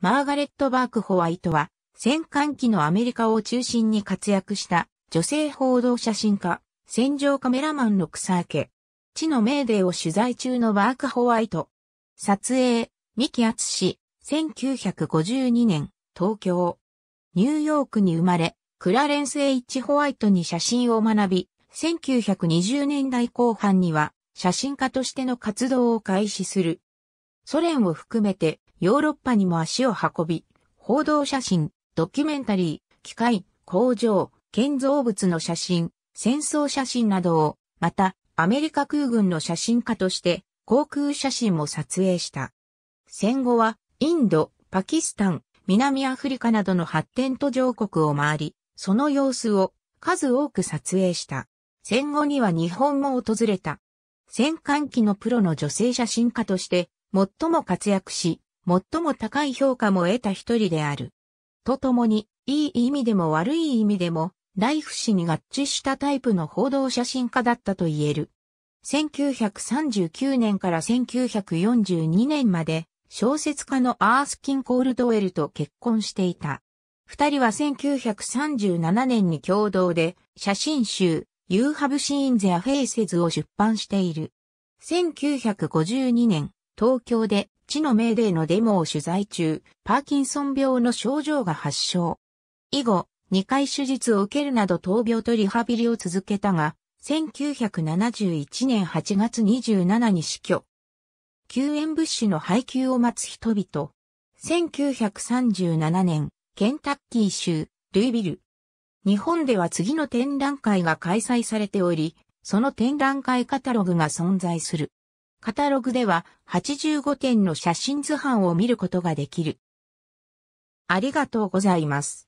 マーガレット・バーク・ホワイトは、戦艦機のアメリカを中心に活躍した女性報道写真家、戦場カメラマンの草明け。地のメーデーを取材中のバーク・ホワイト。撮影、三木厚氏、1952年、東京。ニューヨークに生まれ、クラレンス・エイチ・ホワイトに写真を学び、1920年代後半には写真家としての活動を開始する。ソ連を含めてヨーロッパにも足を運び、報道写真、ドキュメンタリー、機械、工場、建造物の写真、戦争写真などを、また、アメリカ空軍の写真家として、航空写真も撮影した。戦後は、インド、パキスタン、南アフリカなどの発展途上国を回り、その様子を数多く撮影した。戦後には日本も訪れた。戦艦機のプロの女性写真家として最も活躍し、最も高い評価も得た一人である。とともに、いい意味でも悪い意味でも、ライフ氏に合致したタイプの報道写真家だったと言える。1939年から1942年まで、小説家のアースキン・コールドウェルと結婚していた。二人は1937年に共同で写真集 You Have Seen t h e Faces を出版している。1952年、東京で地の命令デーのデモを取材中、パーキンソン病の症状が発症。以後、2回手術を受けるなど闘病とリハビリを続けたが、1971年8月27に死去。救援物資の配給を待つ人々。1937年、ケンタッキー州、ルイビル。日本では次の展覧会が開催されており、その展覧会カタログが存在する。カタログでは85点の写真図版を見ることができる。ありがとうございます。